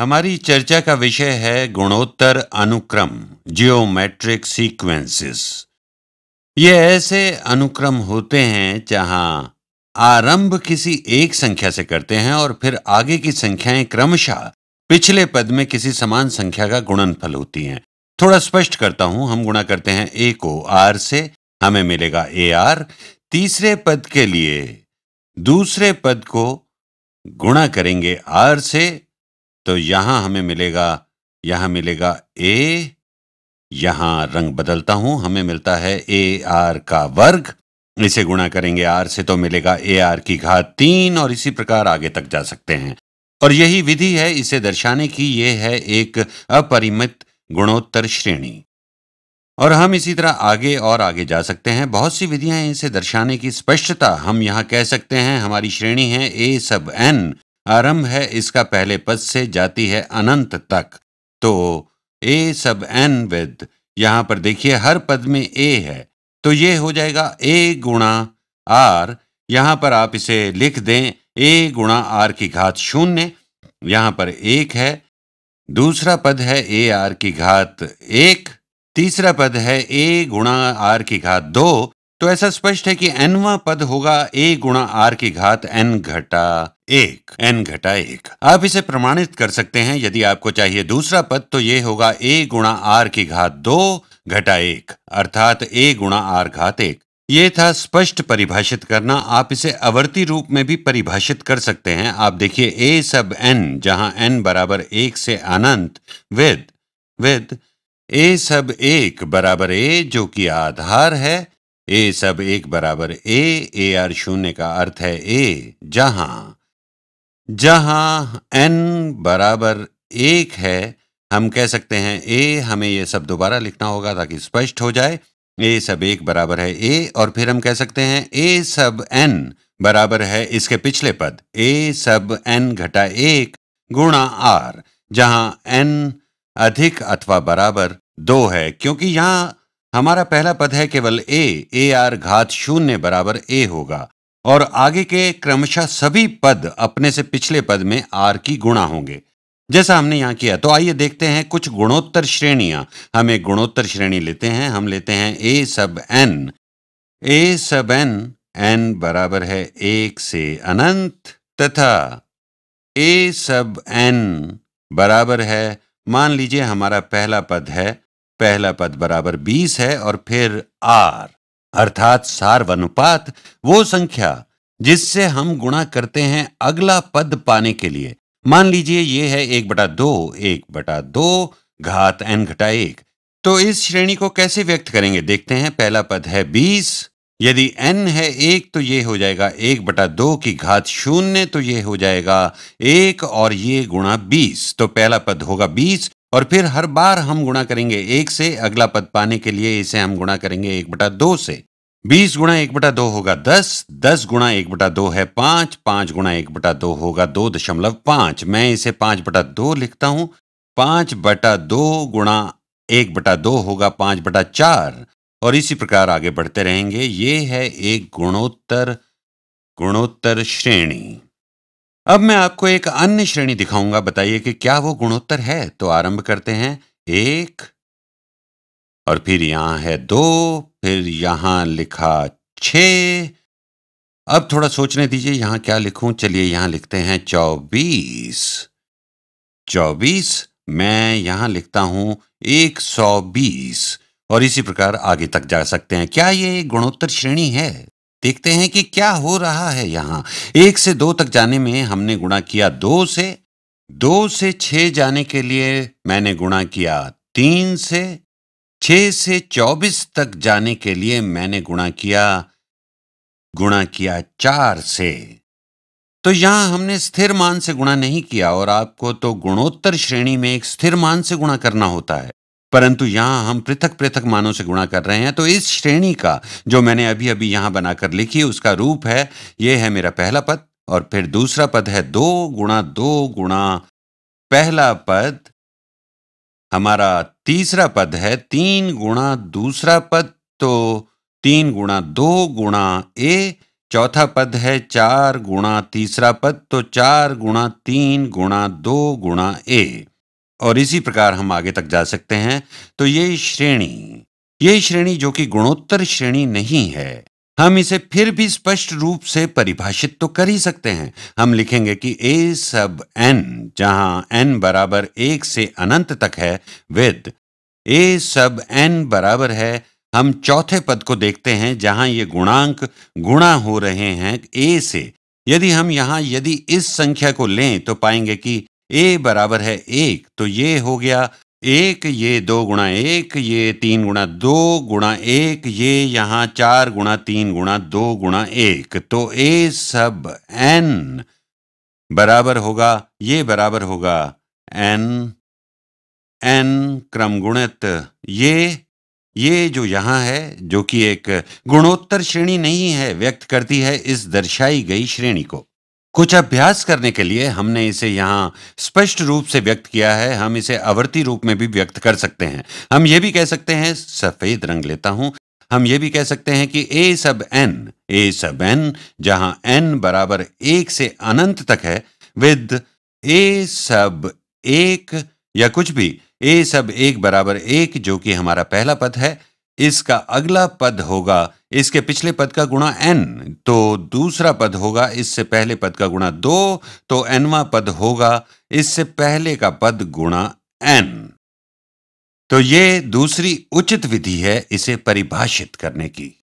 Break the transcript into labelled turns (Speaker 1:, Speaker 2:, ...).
Speaker 1: हमारी चर्चा का विषय है गुणोत्तर अनुक्रम जियोमेट्रिक सीक्वेंसेस ये ऐसे अनुक्रम होते हैं जहां आरंभ किसी एक संख्या से करते हैं और फिर आगे की संख्याएं क्रमशः पिछले पद में किसी समान संख्या का गुणनफल होती हैं थोड़ा स्पष्ट करता हूं हम गुणा करते हैं ए को आर से हमें मिलेगा ए आर तीसरे पद के लिए दूसरे पद को गुणा करेंगे आर से तो यहां हमें मिलेगा यहां मिलेगा ए यहां रंग बदलता हूं हमें मिलता है ए आर का वर्ग इसे गुणा करेंगे आर से तो मिलेगा ए आर की घात तीन और इसी प्रकार आगे तक जा सकते हैं और यही विधि है इसे दर्शाने की यह है एक अपरिमित गुणोत्तर श्रेणी और हम इसी तरह आगे और आगे जा सकते हैं बहुत सी विधियां हैं इसे दर्शाने की स्पष्टता हम यहां कह सकते हैं हमारी श्रेणी है ए सब एन आरंभ है इसका पहले पद से जाती है अनंत तक तो ए सब एन विद यहां पर देखिए हर पद में ए है तो ये हो जाएगा ए गुणा आर यहां पर आप इसे लिख दें ए गुणा आर की घात शून्य यहां पर एक है दूसरा पद है ए आर की घात एक तीसरा पद है ए गुणा आर की घात दो तो ऐसा स्पष्ट है कि एनवा पद होगा ए गुणा आर की घात एन घटा एक एन घटा एक आप इसे प्रमाणित कर सकते हैं यदि आपको चाहिए दूसरा पद तो ये होगा ए गुणा आर की घात दो घटा एक अर्थात ए गुणा आर घात एक ये था स्पष्ट परिभाषित करना आप इसे अवर्ती रूप में भी परिभाषित कर सकते हैं आप देखिए ए सब एन जहां एन बराबर एक से अनंत विद विद ए सब एक बराबर ए जो कि आधार है ए सब एक बराबर ए ए आर शून्य का अर्थ है ए जहां जहां एन बराबर एक है हम कह सकते हैं ए हमें यह सब दोबारा लिखना होगा ताकि स्पष्ट हो जाए ए सब एक बराबर है ए और फिर हम कह सकते हैं ए सब एन बराबर है इसके पिछले पद ए सब एन घटा एक गुणा आर जहां एन अधिक अथवा बराबर दो है क्योंकि यहां हमारा पहला पद है केवल ए ए आर घात शून्य बराबर ए होगा और आगे के क्रमशः सभी पद अपने से पिछले पद में आर की गुणा होंगे जैसा हमने यहाँ किया तो आइए देखते हैं कुछ गुणोत्तर श्रेणियां हम एक गुणोत्तर श्रेणी लेते हैं हम लेते हैं ए सब एन ए सब एन एन बराबर है एक से अनंत तथा ए सब एन बराबर है मान लीजिए हमारा पहला पद है पहला पद बराबर बीस है और फिर आर अर्थात सार्वनुपात वो संख्या जिससे हम गुणा करते हैं अगला पद पाने के लिए मान लीजिए ये है एक बटा दो एक बटा दो घात एन घटा एक तो इस श्रेणी को कैसे व्यक्त करेंगे देखते हैं पहला पद है बीस यदि एन है एक तो ये हो जाएगा एक बटा दो की घात शून्य तो ये हो जाएगा एक और ये गुणा बीस तो पहला पद होगा बीस और फिर हर बार हम गुणा करेंगे एक से अगला पद पाने के लिए इसे हम गुणा करेंगे एक बटा दो से बीस गुणा एक बटा दो होगा दस दस गुणा एक बटा दो है पांच पांच गुणा एक बटा दो होगा दो दशमलव पांच मैं इसे पांच बटा दो लिखता हूं पांच बटा दो गुणा एक बटा दो होगा पांच बटा चार और इसी प्रकार आगे बढ़ते रहेंगे ये है एक गुणोत्तर गुणोत्तर श्रेणी अब मैं आपको एक अन्य श्रेणी दिखाऊंगा बताइए कि क्या वो गुणोत्तर है तो आरंभ करते हैं एक और फिर यहां है दो फिर यहां लिखा छ अब थोड़ा सोचने दीजिए यहां क्या लिखूं चलिए यहां लिखते हैं चौबीस चौबीस मैं यहां लिखता हूं एक सौ बीस और इसी प्रकार आगे तक जा सकते हैं क्या ये गुणोत्तर श्रेणी है देखते हैं कि क्या हो रहा है यहां एक से दो तक जाने में हमने गुणा किया दो से दो से छ जाने के लिए मैंने गुणा किया तीन से छ से चौबीस तक जाने के लिए मैंने गुणा किया गुणा किया चार से तो यहां हमने स्थिर मान से गुणा नहीं किया और आपको तो गुणोत्तर श्रेणी में एक स्थिर मान से गुणा करना होता है परंतु यहां हम पृथक पृथक मानों से गुणा कर रहे हैं तो इस श्रेणी का जो मैंने अभी अभी यहां बनाकर लिखी उसका रूप है ये है मेरा पहला पद और फिर दूसरा पद है दो गुणा दो गुणा पहला पद हमारा तीसरा पद है तीन गुणा दूसरा पद तो तीन गुणा दो गुणा ए चौथा पद है चार गुणा तीसरा पद तो चार गुणा तीन गुणा दो गुणा ए और इसी प्रकार हम आगे तक जा सकते हैं तो ये श्रेणी ये श्रेणी जो कि गुणोत्तर श्रेणी नहीं है हम इसे फिर भी स्पष्ट रूप से परिभाषित तो कर ही सकते हैं हम लिखेंगे कि ए सब एन जहां एन बराबर एक से अनंत तक है विद ए सब एन बराबर है हम चौथे पद को देखते हैं जहां ये गुणांक गुणा हो रहे हैं ए से यदि हम यहां यदि इस संख्या को लें तो पाएंगे कि ए बराबर है एक तो ये हो गया एक ये दो गुणा एक ये तीन गुणा दो गुणा एक ये यहाँ चार गुणा तीन गुणा दो गुणा एक तो ए सब एन बराबर होगा ये बराबर होगा एन एन क्रम गुणित ये ये जो यहाँ है जो कि एक गुणोत्तर श्रेणी नहीं है व्यक्त करती है इस दर्शाई गई श्रेणी को कुछ अभ्यास करने के लिए हमने इसे यहाँ स्पष्ट रूप से व्यक्त किया है हम इसे आवर्ती रूप में भी व्यक्त कर सकते हैं हम ये भी कह सकते हैं सफेद रंग लेता हूं हम ये भी कह सकते हैं कि ए सब एन ए सब एन जहां एन बराबर एक से अनंत तक है विद ए सब एक या कुछ भी ए सब एक बराबर एक जो कि हमारा पहला पद है इसका अगला पद होगा इसके पिछले पद का गुणा एन तो दूसरा पद होगा इससे पहले पद का गुणा दो तो एनवा पद होगा इससे पहले का पद गुणा एन तो ये दूसरी उचित विधि है इसे परिभाषित करने की